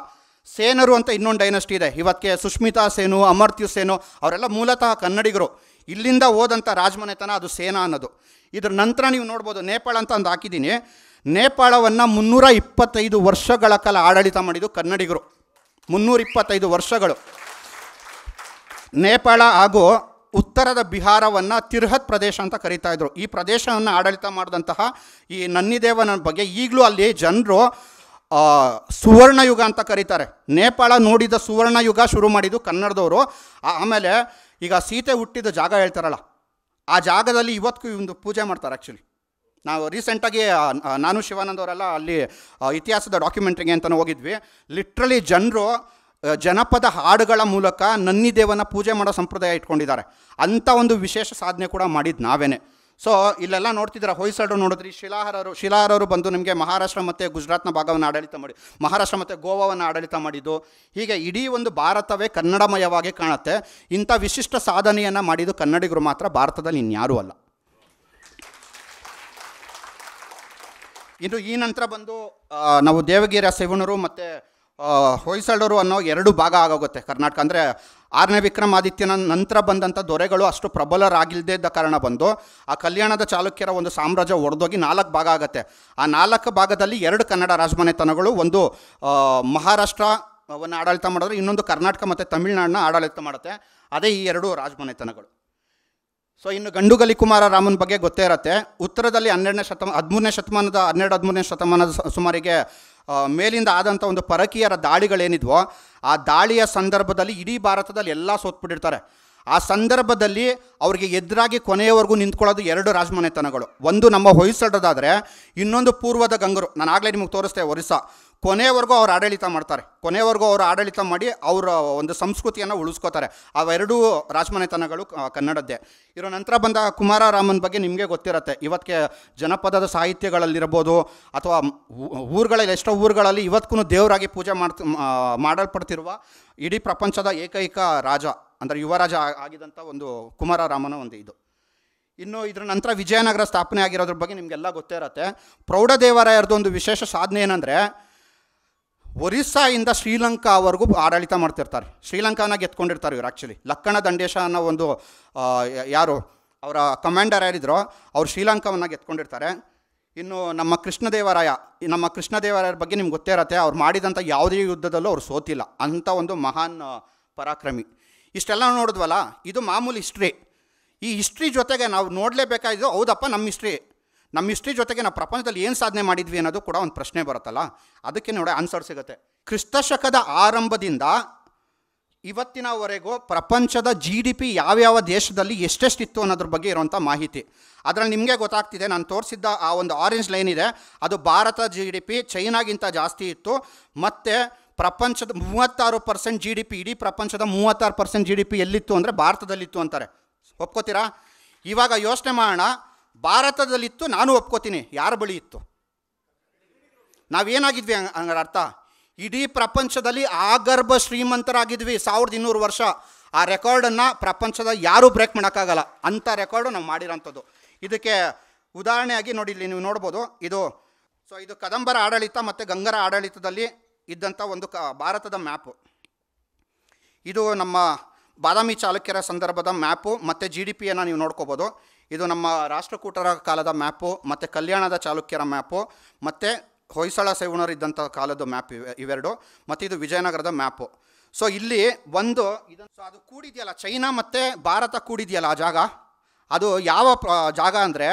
ಸೇನರು ಅಂತ ಇನ್ನೊಂದು ಡೈನಸ್ಟಿ ಇದೆ ಇವತ್ತಿಗೆ ಸುಷ್ಮಿತಾ ಸೇನು ಅಮರ್ತ್ಯು ಸೇನು ಅವರೆಲ್ಲ ಮೂಲತಃ ಕನ್ನಡಿಗರು ಇಲ್ಲಿಂದ ಹೋದಂಥ ರಾಜಮನೆತನ ಅದು ಸೇನಾ ಅನ್ನೋದು ಇದರ ನಂತರ ನೀವು ನೋಡ್ಬೋದು ನೇಪಾಳ ಅಂತ ಒಂದು ಹಾಕಿದ್ದೀನಿ ನೇಪಾಳವನ್ನು ಮುನ್ನೂರ ಇಪ್ಪತ್ತೈದು ವರ್ಷಗಳ ಕಾಲ ಆಡಳಿತ ಮಾಡಿದ್ದು ಕನ್ನಡಿಗರು ಮುನ್ನೂರ ಇಪ್ಪತ್ತೈದು ವರ್ಷಗಳು ನೇಪಾಳ ಹಾಗೂ ಉತ್ತರದ ಬಿಹಾರವನ್ನು ತಿರ್ಹತ್ ಪ್ರದೇಶ ಅಂತ ಕರೀತಾ ಇದ್ರು ಈ ಪ್ರದೇಶವನ್ನು ಆಡಳಿತ ಮಾಡಿದಂತಹ ಈ ನನ್ನಿದೇವನ ಬಗ್ಗೆ ಈಗಲೂ ಅಲ್ಲಿ ಜನರು ಸುವರ್ಣಯುಗ ಅಂತ ಕರೀತಾರೆ ನೇಪಾಳ ನೋಡಿದ ಸುವರ್ಣಯುಗ ಶುರು ಮಾಡಿದ್ದು ಕನ್ನಡದವರು ಆಮೇಲೆ ಈಗ ಸೀತೆ ಹುಟ್ಟಿದ ಜಾಗ ಹೇಳ್ತಾರಲ್ಲ ಆ ಜಾಗದಲ್ಲಿ ಇವತ್ತಿಗೂ ಒಂದು ಪೂಜೆ ಮಾಡ್ತಾರೆ ಆ್ಯಕ್ಚುಲಿ ನಾವು ರೀಸೆಂಟಾಗಿ ನಾನು ಶಿವಾನಂದ್ ಅವರೆಲ್ಲ ಅಲ್ಲಿ ಇತಿಹಾಸದ ಡಾಕ್ಯುಮೆಂಟ್ರಿಗೆ ಅಂತ ಹೋಗಿದ್ವಿ ಲಿಟ್ರಲಿ ಜನರು ಜನಪದ ಹಾಡುಗಳ ಮೂಲಕ ನನ್ನಿದೇವನ ಪೂಜೆ ಮಾಡೋ ಸಂಪ್ರದಾಯ ಇಟ್ಕೊಂಡಿದ್ದಾರೆ ಅಂಥ ಒಂದು ವಿಶೇಷ ಸಾಧನೆ ಕೂಡ ಮಾಡಿದ್ದು ನಾವೇನೆ ಸೊ ಇಲ್ಲೆಲ್ಲ ನೋಡ್ತಿದ್ರೆ ಹೊಯ್ಸಳು ನೋಡಿದ್ರಿ ಶಿಲಾಹಾರರು ಶಿಲಾಹಾರರು ಬಂದು ನಿಮಗೆ ಮಹಾರಾಷ್ಟ್ರ ಮತ್ತು ಗುಜರಾತ್ನ ಭಾಗವನ್ನು ಆಡಳಿತ ಮಾಡಿ ಮಹಾರಾಷ್ಟ್ರ ಮತ್ತು ಗೋವಾವನ್ನು ಆಡಳಿತ ಮಾಡಿದ್ದು ಹೀಗೆ ಇಡೀ ಒಂದು ಭಾರತವೇ ಕನ್ನಡಮಯವಾಗಿ ಕಾಣುತ್ತೆ ಇಂಥ ವಿಶಿಷ್ಟ ಸಾಧನೆಯನ್ನು ಮಾಡಿದ್ದು ಕನ್ನಡಿಗರು ಮಾತ್ರ ಭಾರತದಲ್ಲಿ ಇನ್ಯಾರೂ ಅಲ್ಲ ಇನ್ನು ಈ ನಂತರ ಬಂದು ನಾವು ದೇವಗಿರ ಶಿವಣರು ಮತ್ತು ಹೊಯ್ಸಳರು ಅನ್ನೋ ಎರಡು ಭಾಗ ಆಗೋಗುತ್ತೆ ಕರ್ನಾಟಕ ಅಂದರೆ ಆರನೇ ವಿಕ್ರಮಾದಿತ್ಯನ ನಂತರ ಬಂದಂಥ ದೊರೆಗಳು ಅಷ್ಟು ಪ್ರಬಲರಾಗಿಲ್ಲದೇ ಇದ್ದ ಕಾರಣ ಬಂದು ಆ ಕಲ್ಯಾಣದ ಚಾಲುಕ್ಯರ ಒಂದು ಸಾಮ್ರಾಜ್ಯ ಒಡೆದೋಗಿ ನಾಲ್ಕು ಭಾಗ ಆಗುತ್ತೆ ಆ ನಾಲ್ಕು ಭಾಗದಲ್ಲಿ ಎರಡು ಕನ್ನಡ ರಾಜಮನೆತನಗಳು ಒಂದು ಮಹಾರಾಷ್ಟ್ರ ಆಡಳಿತ ಮಾಡಿದ್ರೆ ಇನ್ನೊಂದು ಕರ್ನಾಟಕ ಮತ್ತು ತಮಿಳುನಾಡನ್ನ ಆಡಳಿತ ಮಾಡುತ್ತೆ ಅದೇ ಈ ಎರಡು ರಾಜಮನೆತನಗಳು ಸೊ ಇನ್ನು ಗಂಡುಗಲಿ ಕುಮಾರ ರಾಮನ ಬಗ್ಗೆ ಗೊತ್ತೇ ಇರತ್ತೆ ಉತ್ತರದಲ್ಲಿ ಹನ್ನೆರಡನೇ ಶತಮ ಹದಿಮೂರನೇ ಶತಮಾನದ ಹನ್ನೆರಡು ಹದಿಮೂರನೇ ಶತಮಾನದ ಸುಮಾರಿಗೆ ಮೇಲಿಂದ ಆದಂಥ ಒಂದು ಪರಕೀಯರ ದಾಳಿಗಳೇನಿದ್ವೋ ಆ ದಾಳಿಯ ಸಂದರ್ಭದಲ್ಲಿ ಇಡೀ ಭಾರತದಲ್ಲಿ ಎಲ್ಲ ಸೋತ್ಬಿಟ್ಟಿರ್ತಾರೆ ಆ ಸಂದರ್ಭದಲ್ಲಿ ಅವರಿಗೆ ಎದುರಾಗಿ ಕೊನೆಯವರೆಗೂ ನಿಂತ್ಕೊಳ್ಳೋದು ಎರಡು ರಾಜಮನೆತನಗಳು ಒಂದು ನಮ್ಮ ಹೊಯ್ಸಳದಾದರೆ ಇನ್ನೊಂದು ಪೂರ್ವದ ಗಂಗರು ನಾನು ಆಗಲೇ ನಿಮಗೆ ತೋರಿಸ್ತೇವೆ ಒರಿಸ್ಸಾ ಕೊನೆಯವರೆಗೂ ಅವರು ಆಡಳಿತ ಮಾಡ್ತಾರೆ ಕೊನೆವರೆಗೂ ಅವರು ಆಡಳಿತ ಮಾಡಿ ಅವರ ಒಂದು ಸಂಸ್ಕೃತಿಯನ್ನು ಉಳಿಸ್ಕೋತಾರೆ ಅವೆರಡೂ ರಾಜಮನೆತನಗಳು ಕನ್ನಡದ್ದೇ ಇರೋ ನಂತರ ಬಂದ ಕುಮಾರರಾಮನ್ ಬಗ್ಗೆ ನಿಮಗೆ ಗೊತ್ತಿರುತ್ತೆ ಇವತ್ತಿಗೆ ಜನಪದದ ಸಾಹಿತ್ಯಗಳಲ್ಲಿರ್ಬೋದು ಅಥವಾ ಊರುಗಳಲ್ಲಿ ಎಷ್ಟೋ ಊರುಗಳಲ್ಲಿ ಇವತ್ತಿಗೂ ದೇವರಾಗಿ ಪೂಜೆ ಮಾಡ್ತ ಮಾಡಲ್ಪಡ್ತಿರುವ ಇಡೀ ಪ್ರಪಂಚದ ಏಕೈಕ ರಾಜ ಅಂದರೆ ಯುವರಾಜ ಆಗಿದಂಥ ಒಂದು ಕುಮಾರರಾಮನ ಒಂದು ಇದು ಇನ್ನು ಇದರ ನಂತರ ವಿಜಯನಗರ ಸ್ಥಾಪನೆ ಆಗಿರೋದ್ರ ಬಗ್ಗೆ ನಿಮಗೆಲ್ಲ ಗೊತ್ತೇ ಇರುತ್ತೆ ಪ್ರೌಢದೇವರಾಯರದು ಒಂದು ವಿಶೇಷ ಸಾಧನೆ ಏನಂದರೆ ಒರಿಸ್ಸಾಯಿಂದ ಶ್ರೀಲಂಕಾವರೆಗೂ ಆಡಳಿತ ಮಾಡ್ತಿರ್ತಾರೆ ಶ್ರೀಲಂಕಾನ ಗೆತ್ಕೊಂಡಿರ್ತಾರೆ ಇವರು ಆ್ಯಕ್ಚುಲಿ ಲಕ್ಕಣ ದಂಡೇಶ ಅನ್ನೋ ಒಂದು ಯಾರು ಅವರ ಕಮಾಂಡರ್ ಯಾರಿದ್ರು ಅವ್ರು ಶ್ರೀಲಂಕಾವನ್ನು ಗೆತ್ಕೊಂಡಿರ್ತಾರೆ ಇನ್ನು ನಮ್ಮ ಕೃಷ್ಣದೇವರಾಯ ನಮ್ಮ ಕೃಷ್ಣದೇವರಾಯರ ಬಗ್ಗೆ ನಿಮ್ಗೆ ಗೊತ್ತೇ ಇರತ್ತೆ ಅವ್ರು ಮಾಡಿದಂಥ ಯಾವುದೇ ಯುದ್ಧದಲ್ಲೂ ಅವ್ರು ಸೋತಿಲ್ಲ ಅಂಥ ಒಂದು ಮಹಾನ್ ಪರಾಕ್ರಮಿ ಇಷ್ಟೆಲ್ಲ ನೋಡಿದ್ವಲ್ಲ ಇದು ಮಾಮೂಲಿ ಹಿಸ್ಟ್ರಿ ಈ ಹಿಸ್ಟ್ರಿ ಜೊತೆಗೆ ನಾವು ನೋಡಲೇಬೇಕಾಯಿತು ಹೌದಪ್ಪ ನಮ್ಮ ಹಿಸ್ಟ್ರಿ ನಮ್ಮ ಹಿಸ್ಟ್ರಿ ಜೊತೆಗೆ ನಾವು ಪ್ರಪಂಚದಲ್ಲಿ ಏನು ಸಾಧನೆ ಮಾಡಿದ್ವಿ ಅನ್ನೋದು ಕೂಡ ಒಂದು ಪ್ರಶ್ನೆ ಬರುತ್ತಲ್ಲ ಅದಕ್ಕೆ ನೋಡಿ ಆನ್ಸರ್ ಸಿಗುತ್ತೆ ಕ್ರಿಸ್ತಶಕದ ಆರಂಭದಿಂದ ಇವತ್ತಿನವರೆಗೂ ಪ್ರಪಂಚದ ಜಿ ಡಿ ಪಿ ಯಾವ್ಯಾವ ದೇಶದಲ್ಲಿ ಎಷ್ಟೆಷ್ಟಿತ್ತು ಅನ್ನೋದ್ರ ಬಗ್ಗೆ ಇರುವಂಥ ಮಾಹಿತಿ ಅದರಲ್ಲಿ ನಿಮಗೆ ಗೊತ್ತಾಗ್ತಿದೆ ನಾನು ತೋರಿಸಿದ್ದ ಆ ಒಂದು ಆರೆಂಜ್ ಲೈನ್ ಇದೆ ಅದು ಭಾರತ ಜಿ ಡಿ ಪಿ ಚೈನಾಗಿಂತ ಜಾಸ್ತಿ ಇತ್ತು ಮತ್ತು ಪ್ರಪಂಚದ ಮೂವತ್ತಾರು ಪರ್ಸೆಂಟ್ ಜಿ ಡಿ ಪಿ ಇಡೀ ಪ್ರಪಂಚದ ಮೂವತ್ತಾರು ಪರ್ಸೆಂಟ್ ಜಿ ಡಿ ಪಿ ಎಲ್ಲಿತ್ತು ಅಂದರೆ ಭಾರತದಲ್ಲಿತ್ತು ಅಂತಾರೆ ಒಪ್ಕೋತೀರಾ ಇವಾಗ ಯೋಚನೆ ಮಾಡೋಣ ಭಾರತದಲ್ಲಿತ್ತು ನಾನು ಒಪ್ಕೋತೀನಿ ಯಾರ ಬಳಿ ಇತ್ತು ನಾವೇನಾಗಿದ್ವಿ ಹಂಗಾರ ಅರ್ಥ ಇಡೀ ಪ್ರಪಂಚದಲ್ಲಿ ಆಗರ್ಭ ಶ್ರೀಮಂತರಾಗಿದ್ವಿ ಸಾವಿರದ ಇನ್ನೂರು ವರ್ಷ ಆ ರೆಕಾರ್ಡನ್ನು ಪ್ರಪಂಚದ ಯಾರೂ ಬ್ರೇಕ್ ಮಾಡೋಕ್ಕಾಗಲ್ಲ ಅಂಥ ರೆಕಾರ್ಡು ನಾವು ಮಾಡಿರೋಂಥದ್ದು ಇದಕ್ಕೆ ಉದಾಹರಣೆಯಾಗಿ ನೋಡಿ ಇಲ್ಲಿ ನೀವು ನೋಡ್ಬೋದು ಇದು ಸೊ ಇದು ಕದಂಬರ ಆಡಳಿತ ಮತ್ತು ಗಂಗರ ಆಡಳಿತದಲ್ಲಿ ಇದ್ದಂಥ ಒಂದು ಕ ಭಾರತದ ಮ್ಯಾಪು ಇದು ನಮ್ಮ ಬಾದಾಮಿ ಚಾಲುಕ್ಯರ ಸಂದರ್ಭದ ಮ್ಯಾಪು ಮತ್ತು ಜಿ ಡಿ ಪಿಯನ್ನು ನೀವು ನೋಡ್ಕೋಬೋದು ಇದು ನಮ್ಮ ರಾಷ್ಟ್ರಕೂಟರ ಕಾಲದ ಮ್ಯಾಪು ಮತ್ತು ಕಲ್ಯಾಣದ ಚಾಲುಕ್ಯರ ಮ್ಯಾಪು ಮತ್ತು ಹೊಯ್ಸಳ ಸೇವಣರಿದ್ದಂಥ ಕಾಲದ ಮ್ಯಾಪ್ ಇವೆ ಇವೆರಡು ಮತ್ತು ಇದು ವಿಜಯನಗರದ ಮ್ಯಾಪು ಸೊ ಇಲ್ಲಿ ಒಂದು ಇದನ್ನು ಸೊ ಅದು ಕೂಡಿದೆಯಲ್ಲ ಚೈನಾ ಮತ್ತು ಭಾರತ ಕೂಡಿದೆಯಲ್ಲ ಆ ಜಾಗ ಅದು ಯಾವ ಜಾಗ ಅಂದರೆ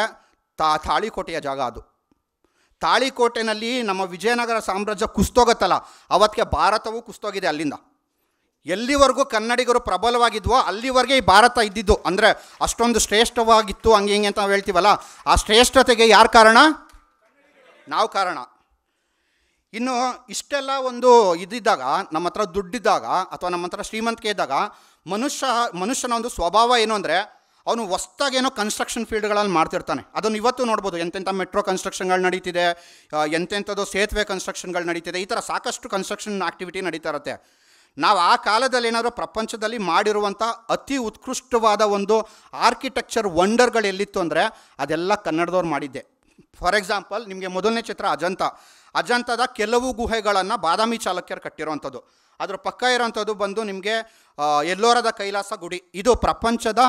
ತಾ ತಾಳಿಕೋಟೆಯ ಜಾಗ ಅದು ತಾಳಿಕೋಟೆನಲ್ಲಿ ನಮ್ಮ ವಿಜಯನಗರ ಸಾಮ್ರಾಜ್ಯ ಕುಸ್ತೋಗತ್ತಲ್ಲ ಅವತ್ತಿಗೆ ಭಾರತವೂ ಕುಸ್ತೋಗಿದೆ ಅಲ್ಲಿಂದ ಎಲ್ಲಿವರೆಗೂ ಕನ್ನಡಿಗರು ಪ್ರಬಲವಾಗಿದ್ವೋ ಅಲ್ಲಿವರೆಗೆ ಈ ಭಾರತ ಇದ್ದಿದ್ದು ಅಂದರೆ ಅಷ್ಟೊಂದು ಶ್ರೇಷ್ಠವಾಗಿತ್ತು ಹಂಗೆ ಹಿಂಗೆ ಅಂತ ನಾವು ಹೇಳ್ತೀವಲ್ಲ ಆ ಶ್ರೇಷ್ಠತೆಗೆ ಯಾರು ಕಾರಣ ನಾವು ಕಾರಣ ಇನ್ನು ಇಷ್ಟೆಲ್ಲ ಒಂದು ಇದ್ದಿದ್ದಾಗ ನಮ್ಮ ಹತ್ರ ದುಡ್ಡಿದ್ದಾಗ ಅಥವಾ ನಮ್ಮ ಹತ್ರ ಶ್ರೀಮಂತಿಕೆ ಇದ್ದಾಗ ಮನುಷ್ಯ ಮನುಷ್ಯನ ಒಂದು ಸ್ವಭಾವ ಏನು ಅಂದರೆ ಅವನು ಹೊಸ್ದಾಗೇನೋ ಕನ್ಸ್ಟ್ರಕ್ಷನ್ ಫೀಲ್ಡ್ಗಳಲ್ಲಿ ಮಾಡ್ತಿರ್ತಾನೆ ಅದನ್ನು ಇವತ್ತು ನೋಡ್ಬೋದು ಎಂತೆಂಥ ಮೆಟ್ರೋ ಕನ್ಸ್ಟ್ರಕ್ಷನ್ಗಳು ನಡೀತಿದೆ ಎಂತೆಂಥದ್ದು ಸೇತುವೆ ಕನ್ಸ್ಟ್ರಕ್ಷನ್ಗಳು ನಡೀತಿದೆ ಈ ಥರ ಸಾಕಷ್ಟು ಕನ್ಸ್ಟ್ರಕ್ಷನ್ ಆ್ಯಕ್ಟಿವಿಟಿ ನಡೀತಾ ಇರುತ್ತೆ ನಾವು ಆ ಕಾಲದಲ್ಲಿ ಏನಾದರೂ ಪ್ರಪಂಚದಲ್ಲಿ ಮಾಡಿರುವಂಥ ಅತಿ ಉತ್ಕೃಷ್ಟವಾದ ಒಂದು ಆರ್ಕಿಟೆಕ್ಚರ್ ವಂಡರ್ಗಳು ಎಲ್ಲಿತ್ತು ಅಂದರೆ ಅದೆಲ್ಲ ಕನ್ನಡದವ್ರು ಮಾಡಿದ್ದೆ ಫಾರ್ ಎಕ್ಸಾಂಪಲ್ ನಿಮಗೆ ಮೊದಲನೇ ಚಿತ್ರ ಅಜಂತ ಅಜಂತದ ಕೆಲವು ಗುಹೆಗಳನ್ನು ಬಾದಾಮಿ ಚಾಲುಕ್ಯರು ಕಟ್ಟಿರುವಂಥದ್ದು ಅದರ ಪಕ್ಕ ಇರೋಂಥದ್ದು ಬಂದು ನಿಮಗೆ ಎಲ್ಲೋರದ ಕೈಲಾಸ ಗುಡಿ ಇದು ಪ್ರಪಂಚದ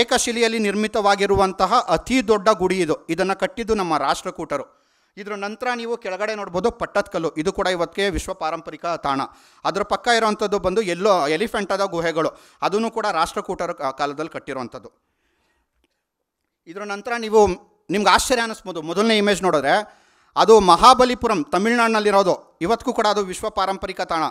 ಏಕಶಿಲೆಯಲ್ಲಿ ನಿರ್ಮಿತವಾಗಿರುವಂತಹ ಅತಿ ದೊಡ್ಡ ಗುಡಿ ಇದು ಇದನ್ನು ಕಟ್ಟಿದ್ದು ನಮ್ಮ ರಾಷ್ಟ್ರಕೂಟರು ಇದರ ನಂತರ ನೀವು ಕೆಳಗಡೆ ನೋಡ್ಬೋದು ಪಟ್ಟದಕಲ್ಲು ಇದು ಕೂಡ ಇವತ್ತಿಗೆ ವಿಶ್ವ ಪಾರಂಪರಿಕ ತಾಣ ಅದರ ಪಕ್ಕ ಇರೋವಂಥದ್ದು ಬಂದು ಎಲ್ಲೋ ಎಲಿಫೆಂಟಾದ ಗುಹೆಗಳು ಅದನ್ನು ಕೂಡ ರಾಷ್ಟ್ರಕೂಟರ ಕಾಲದಲ್ಲಿ ಕಟ್ಟಿರುವಂಥದ್ದು ಇದರ ನಂತರ ನೀವು ನಿಮ್ಗೆ ಆಶ್ಚರ್ಯ ಅನ್ನಿಸ್ಬೋದು ಮೊದಲನೇ ಇಮೇಜ್ ನೋಡಿದ್ರೆ ಅದು ಮಹಾಬಲಿಪುರಂ ತಮಿಳ್ನಾಡಿನಲ್ಲಿರೋದು ಇವತ್ತಿಗೂ ಕೂಡ ಅದು ವಿಶ್ವ ಪಾರಂಪರಿಕ ತಾಣ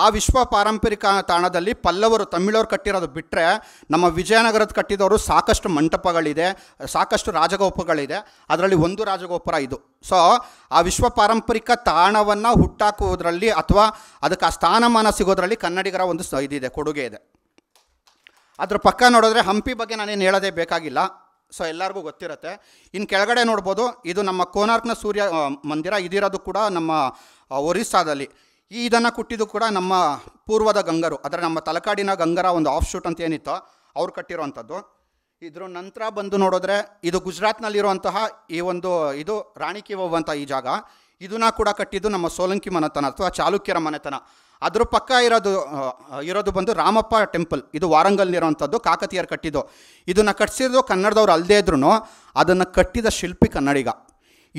ಆ ವಿಶ್ವ ಪಾರಂಪರಿಕ ತಾಣದಲ್ಲಿ ಪಲ್ಲವರು ತಮಿಳವರು ಕಟ್ಟಿರೋದು ಬಿಟ್ಟರೆ ನಮ್ಮ ವಿಜಯನಗರದ ಕಟ್ಟಿದವರು ಸಾಕಷ್ಟು ಮಂಟಪಗಳಿದೆ ಸಾಕಷ್ಟು ರಾಜಗೋಪುರಗಳಿದೆ ಅದರಲ್ಲಿ ಒಂದು ರಾಜಗೋಪುರ ಇದು ಸೊ ಆ ವಿಶ್ವ ಪಾರಂಪರಿಕ ತಾಣವನ್ನು ಹುಟ್ಟಾಕುವುದರಲ್ಲಿ ಅಥವಾ ಅದಕ್ಕೆ ಆ ಸ್ಥಾನಮಾನ ಸಿಗೋದರಲ್ಲಿ ಕನ್ನಡಿಗರ ಒಂದು ಇದಿದೆ ಕೊಡುಗೆ ಇದೆ ಅದರ ಪಕ್ಕ ನೋಡಿದ್ರೆ ಹಂಪಿ ಬಗ್ಗೆ ನಾನೇನು ಹೇಳೋದೇ ಬೇಕಾಗಿಲ್ಲ ಸೊ ಎಲ್ಲರಿಗೂ ಗೊತ್ತಿರುತ್ತೆ ಇನ್ನು ಕೆಳಗಡೆ ನೋಡ್ಬೋದು ಇದು ನಮ್ಮ ಕೋನಾರ್ಕ್ನ ಸೂರ್ಯ ಮಂದಿರ ಇದಿರೋದು ಕೂಡ ನಮ್ಮ ಒರಿಸ್ಸಾದಲ್ಲಿ ಈ ಇದನ್ನು ಕೊಟ್ಟಿದ್ದು ಕೂಡ ನಮ್ಮ ಪೂರ್ವದ ಗಂಗರು ಅಂದರೆ ನಮ್ಮ ತಲಕಾಡಿನ ಗಂಗರ ಒಂದು ಆಫ್ ಶೂಟ್ ಅಂತ ಏನಿತ್ತು ಅವ್ರು ಕಟ್ಟಿರುವಂಥದ್ದು ಇದ್ರ ನಂತರ ಬಂದು ನೋಡಿದ್ರೆ ಇದು ಗುಜರಾತ್ನಲ್ಲಿರುವಂತಹ ಈ ಒಂದು ಇದು ರಾಣಿ ಕಿ ಅಂತ ಈ ಜಾಗ ಇದನ್ನ ಕೂಡ ಕಟ್ಟಿದ್ದು ನಮ್ಮ ಸೋಲಂಕಿ ಮನೆತನ ಅಥವಾ ಚಾಲುಕ್ಯರ ಮನೆತನ ಅದ್ರ ಪಕ್ಕ ಇರೋದು ಇರೋದು ಬಂದು ರಾಮಪ್ಪ ಟೆಂಪಲ್ ಇದು ವಾರಂಗಲ್ನಿರೋವಂಥದ್ದು ಕಾಕತಿಯರು ಕಟ್ಟಿದ್ದು ಇದನ್ನು ಕಟ್ಟಿಸಿದ್ದು ಕನ್ನಡದವ್ರು ಅಲ್ಲದೇ ಇದ್ರೂ ಅದನ್ನು ಕಟ್ಟಿದ ಶಿಲ್ಪಿ ಕನ್ನಡಿಗ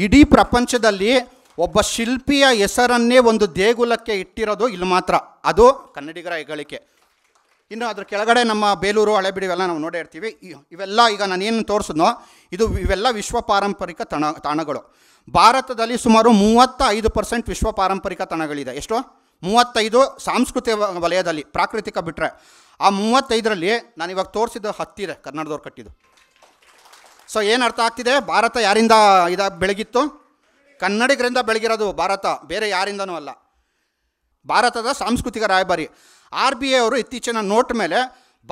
ಇಡೀ ಪ್ರಪಂಚದಲ್ಲಿ ಒಬ್ಬ ಶಿಲ್ಪಿಯ ಹೆಸರನ್ನೇ ಒಂದು ದೇಗುಲಕ್ಕೆ ಇಟ್ಟಿರೋದು ಇಲ್ಲಿ ಮಾತ್ರ ಅದು ಕನ್ನಡಿಗರ ಹೆಗಳಿಕೆ ಇನ್ನು ಅದ್ರ ಕೆಳಗಡೆ ನಮ್ಮ ಬೇಲೂರು ಹಳೆಬಿಡಿ ಇವೆಲ್ಲ ನಾವು ನೋಡೇ ಇರ್ತೀವಿ ಇವೆಲ್ಲ ಈಗ ನಾನೇನು ತೋರಿಸಿದ್ನೋ ಇದು ಇವೆಲ್ಲ ವಿಶ್ವ ಪಾರಂಪರಿಕ ತಾಣ ತಾಣಗಳು ಭಾರತದಲ್ಲಿ ಸುಮಾರು ಮೂವತ್ತ ಐದು ಪರ್ಸೆಂಟ್ ವಿಶ್ವ ಪಾರಂಪರಿಕ ತಾಣಗಳಿದೆ ಎಷ್ಟು ಮೂವತ್ತೈದು ಸಾಂಸ್ಕೃತಿಕ ವಲಯದಲ್ಲಿ ಪ್ರಾಕೃತಿಕ ಬಿಟ್ಟರೆ ಆ ಮೂವತ್ತೈದರಲ್ಲಿ ನಾನು ಇವಾಗ ತೋರಿಸಿದ ಹತ್ತಿದೆ ಕನ್ನಡದವ್ರು ಕಟ್ಟಿದ್ದು ಸೊ ಏನು ಅರ್ಥ ಆಗ್ತಿದೆ ಭಾರತ ಯಾರಿಂದ ಇದ ಬೆಳಗಿತ್ತು ಕನ್ನಡಿಗರಿಂದ ಬೆಳಗಿರೋದು ಭಾರತ ಬೇರೆ ಯಾರಿಂದನೂ ಅಲ್ಲ ಭಾರತದ ಸಾಂಸ್ಕೃತಿಕ ರಾಯಭಾರಿ ಆರ್ ಬಿ ಐ ಅವರು ಇತ್ತೀಚಿನ ನೋಟ್ ಮೇಲೆ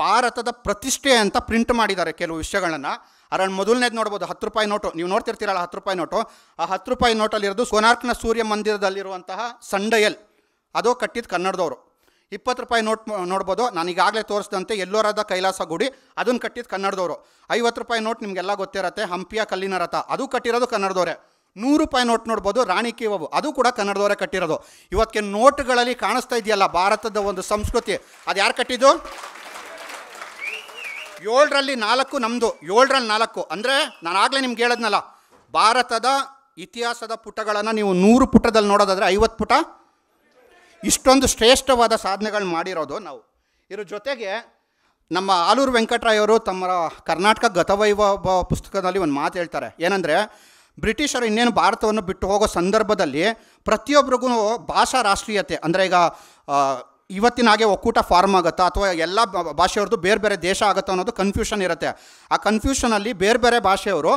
ಭಾರತದ ಪ್ರತಿಷ್ಠೆ ಅಂತ ಪ್ರಿಂಟ್ ಮಾಡಿದ್ದಾರೆ ಕೆಲವು ವಿಷಯಗಳನ್ನು ಅದರಲ್ಲಿ ಮೊದಲನೇದು ನೋಡ್ಬೋದು ಹತ್ತು ರೂಪಾಯಿ ನೋಟು ನೀವು ನೋಡ್ತಿರ್ತೀರಲ್ಲ ಹತ್ತು ರೂಪಾಯಿ ನೋಟು ಆ ಹತ್ತು ರೂಪಾಯಿ ನೋಟಲ್ಲಿರೋದು ಕೋನಾರ್ಕ್ನ ಸೂರ್ಯ ಮಂದಿರದಲ್ಲಿರುವಂತಹ ಸಂಡಯಲ್ ಅದು ಕಟ್ಟಿದ್ದು ಕನ್ನಡದವರು ಇಪ್ಪತ್ತು ರೂಪಾಯಿ ನೋಟ್ ನೋಡ್ಬೋದು ನಾನೀಗಾಗಲೇ ತೋರಿಸಿದಂತೆ ಎಲ್ಲೋರಾದ ಕೈಲಾಸ ಗುಡಿ ಅದನ್ನು ಕಟ್ಟಿದ್ದು ಕನ್ನಡದವರು ಐವತ್ತು ರೂಪಾಯಿ ನೋಟ್ ನಿಮಗೆಲ್ಲ ಗೊತ್ತಿರತ್ತೆ ಹಂಪಿಯ ಕಲ್ಲಿನ ರಥ ಅದು ಕಟ್ಟಿರೋದು ಕನ್ನಡದವರೇ ನೂರು ರೂಪಾಯಿ ನೋಟ್ ನೋಡ್ಬೋದು ರಾಣಿ ಬಾಬು ಅದು ಕೂಡ ಕನ್ನಡದವರೇ ಕಟ್ಟಿರೋದು ಇವತ್ತಿನ ನೋಟ್ಗಳಲ್ಲಿ ಕಾಣಿಸ್ತಾ ಇದೆಯಲ್ಲ ಭಾರತದ ಒಂದು ಸಂಸ್ಕೃತಿ ಅದು ಯಾರು ಕಟ್ಟಿದ್ದು ಏಳರಲ್ಲಿ ನಾಲ್ಕು ನಮ್ಮದು ಏಳರಲ್ಲಿ ನಾಲ್ಕು ಅಂದರೆ ನಾನು ಆಗಲೇ ನಿಮ್ಗೆ ಹೇಳದ್ನಲ್ಲ ಭಾರತದ ಇತಿಹಾಸದ ಪುಟಗಳನ್ನು ನೀವು ನೂರು ಪುಟದಲ್ಲಿ ನೋಡೋದಾದರೆ ಐವತ್ತು ಪುಟ ಇಷ್ಟೊಂದು ಶ್ರೇಷ್ಠವಾದ ಸಾಧನೆಗಳನ್ನ ಮಾಡಿರೋದು ನಾವು ಇದ್ರ ಜೊತೆಗೆ ನಮ್ಮ ಆಲೂರು ವೆಂಕಟರಾಯವರು ತಮ್ಮ ಕರ್ನಾಟಕ ಗತವೈಭವ ಪುಸ್ತಕದಲ್ಲಿ ಒಂದು ಮಾತು ಹೇಳ್ತಾರೆ ಏನಂದರೆ ಬ್ರಿಟಿಷರು ಇನ್ನೇನು ಭಾರತವನ್ನು ಬಿಟ್ಟು ಹೋಗೋ ಸಂದರ್ಭದಲ್ಲಿ ಪ್ರತಿಯೊಬ್ಬರಿಗೂ ಭಾಷಾ ರಾಷ್ಟ್ರೀಯತೆ ಅಂದರೆ ಈಗ ಇವತ್ತಿನ ಹಾಗೆ ಒಕ್ಕೂಟ ಫಾರ್ಮ್ ಆಗುತ್ತಾ ಅಥವಾ ಎಲ್ಲ ಭಾಷೆಯವ್ರದ್ದು ಬೇರೆ ಬೇರೆ ದೇಶ ಆಗುತ್ತೋ ಅನ್ನೋದು ಕನ್ಫ್ಯೂಷನ್ ಇರುತ್ತೆ ಆ ಕನ್ಫ್ಯೂಷನಲ್ಲಿ ಬೇರೆ ಬೇರೆ ಭಾಷೆಯವರು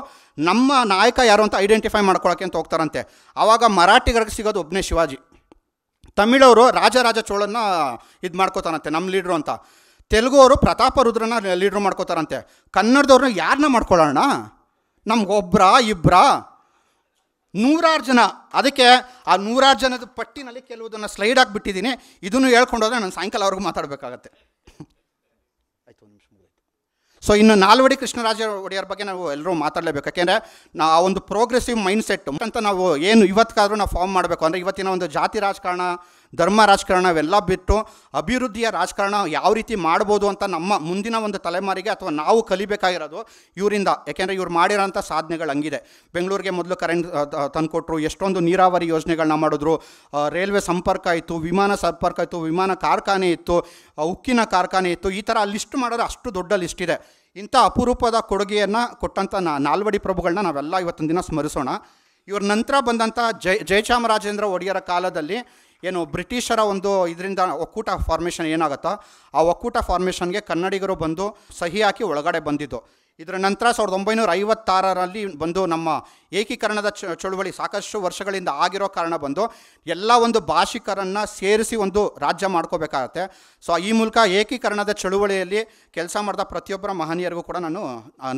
ನಮ್ಮ ನಾಯಕ ಯಾರು ಅಂತ ಐಡೆಂಟಿಫೈ ಮಾಡ್ಕೊಳ್ಳೋಕೆ ಅಂತ ಹೋಗ್ತಾರಂತೆ ಆವಾಗ ಮರಾಠಿಗರಿಗೆ ಸಿಗೋದು ಒಬ್ಬನೇ ಶಿವಾಜಿ ತಮಿಳವರು ರಾಜರಾಜ ಚೋಳನ್ನ ಇದು ಮಾಡ್ಕೋತಾರಂತೆ ನಮ್ಮ ಲೀಡ್ರು ಅಂತ ತೆಲುಗು ಅವರು ಪ್ರತಾಪ ರುದ್ರನ ಲೀಡ್ರು ಮಾಡ್ಕೋತಾರಂತೆ ಕನ್ನಡದವ್ರನ್ನ ಯಾರನ್ನ ಮಾಡ್ಕೊಳ್ಳೋಣ ನಮ್ಗೊಬ್ಬರ ಇಬ್ಬರ ನೂರಾರು ಜನ ಅದಕ್ಕೆ ಆ ನೂರಾರು ಜನದ ಪಟ್ಟಿನಲ್ಲಿ ಕೆಲವುದನ್ನು ಸ್ಲೈಡ್ ಆಗಿಬಿಟ್ಟಿದ್ದೀನಿ ಇದನ್ನು ಹೇಳ್ಕೊಂಡೋದ್ರೆ ನಾನು ಸಾಯಂಕಾಲವರೆಗೂ ಮಾತಾಡಬೇಕಾಗತ್ತೆ ಸೊ ಇನ್ನು ನಾಲ್ವಡಿ ಕೃಷ್ಣರಾಜ ಒಡೆಯರ್ ಬಗ್ಗೆ ನಾವು ಎಲ್ಲರೂ ಮಾತಾಡಲೇಬೇಕು ಯಾಕೆಂದರೆ ನಾ ಆ ಒಂದು ಪ್ರೋಗ್ರೆಸಿವ್ ಮೈಂಡ್ ಸೆಟ್ ಅಂತ ನಾವು ಏನು ಇವತ್ತಿಗಾದರೂ ನಾವು ಫಾರ್ಮ್ ಮಾಡಬೇಕು ಅಂದರೆ ಇವತ್ತಿನ ಒಂದು ಜಾತಿ ರಾಜಕಾರಣ ಧರ್ಮ ರಾಜಕಾರಣ ಅವೆಲ್ಲ ಬಿಟ್ಟು ಅಭಿವೃದ್ಧಿಯ ರಾಜಕಾರಣ ಯಾವ ರೀತಿ ಮಾಡ್ಬೋದು ಅಂತ ನಮ್ಮ ಮುಂದಿನ ಒಂದು ತಲೆಮಾರಿಗೆ ಅಥವಾ ನಾವು ಕಲಿಬೇಕಾಗಿರೋದು ಇವರಿಂದ ಯಾಕೆಂದರೆ ಇವ್ರು ಮಾಡಿರೋಂಥ ಸಾಧನೆಗಳು ಹಂಗಿದೆ ಬೆಂಗಳೂರಿಗೆ ಮೊದಲು ಕರೆಂಟ್ ತಂದುಕೊಟ್ರು ಎಷ್ಟೊಂದು ನೀರಾವರಿ ಯೋಜನೆಗಳನ್ನ ಮಾಡಿದ್ರು ರೈಲ್ವೆ ಸಂಪರ್ಕ ಇತ್ತು ವಿಮಾನ ಸಂಪರ್ಕ ಇತ್ತು ವಿಮಾನ ಕಾರ್ಖಾನೆ ಇತ್ತು ಉಕ್ಕಿನ ಕಾರ್ಖಾನೆ ಇತ್ತು ಈ ಥರ ಲಿಸ್ಟ್ ಮಾಡೋದು ಅಷ್ಟು ದೊಡ್ಡ ಲಿಸ್ಟ್ ಇದೆ ಇಂಥ ಅಪರೂಪದ ಕೊಡುಗೆಯನ್ನು ಕೊಟ್ಟಂಥ ನಾಲ್ವಡಿ ಪ್ರಭುಗಳನ್ನ ನಾವೆಲ್ಲ ದಿನ ಸ್ಮರಿಸೋಣ ಇವ್ರ ನಂತರ ಬಂದಂಥ ಜಯ ಜಯಚಾಮರಾಜೇಂದ್ರ ಒಡೆಯರ ಕಾಲದಲ್ಲಿ ಏನು ಬ್ರಿಟಿಷರ ಒಂದು ಇದರಿಂದ ಒಕ್ಕೂಟ ಫಾರ್ಮೇಷನ್ ಏನಾಗುತ್ತೋ ಆ ಒಕ್ಕೂಟ ಫಾರ್ಮೇಷನ್ಗೆ ಕನ್ನಡಿಗರು ಬಂದು ಸಹಿ ಹಾಕಿ ಒಳಗಡೆ ಬಂದಿದ್ದು ಇದರ ನಂತರ ಸಾವಿರದ ಒಂಬೈನೂರ ಐವತ್ತಾರರಲ್ಲಿ ಬಂದು ನಮ್ಮ ಏಕೀಕರಣದ ಚಳುವಳಿ ಸಾಕಷ್ಟು ವರ್ಷಗಳಿಂದ ಆಗಿರೋ ಕಾರಣ ಬಂದು ಎಲ್ಲ ಒಂದು ಭಾಷಿಕರನ್ನು ಸೇರಿಸಿ ಒಂದು ರಾಜ್ಯ ಮಾಡ್ಕೋಬೇಕಾಗತ್ತೆ ಸೊ ಈ ಮೂಲಕ ಏಕೀಕರಣದ ಚಳುವಳಿಯಲ್ಲಿ ಕೆಲಸ ಮಾಡಿದ ಪ್ರತಿಯೊಬ್ಬರ ಮಹನೀಯರಿಗೂ ಕೂಡ ನಾನು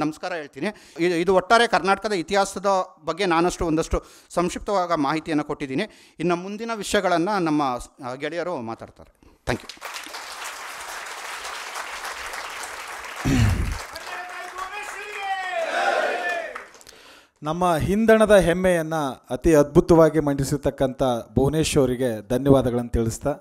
ನಮಸ್ಕಾರ ಹೇಳ್ತೀನಿ ಇದು ಇದು ಒಟ್ಟಾರೆ ಕರ್ನಾಟಕದ ಇತಿಹಾಸದ ಬಗ್ಗೆ ನಾನಷ್ಟು ಒಂದಷ್ಟು ಸಂಕ್ಷಿಪ್ತವಾದ ಮಾಹಿತಿಯನ್ನು ಕೊಟ್ಟಿದ್ದೀನಿ ಇನ್ನು ಮುಂದಿನ ವಿಷಯಗಳನ್ನು ನಮ್ಮ ಗೆಳೆಯರು ಮಾತಾಡ್ತಾರೆ ಥ್ಯಾಂಕ್ ಯು ನಮ್ಮ ಹಿಂದಣದ ಹೆಮ್ಮೆಯನ್ನು ಅತಿ ಅದ್ಭುತವಾಗಿ ಮಂಡಿಸಿರ್ತಕ್ಕಂಥ ಭುವನೇಶ್ವರಿಗೆ ಧನ್ಯವಾದಗಳನ್ನು ತಿಳಿಸ್ತಾ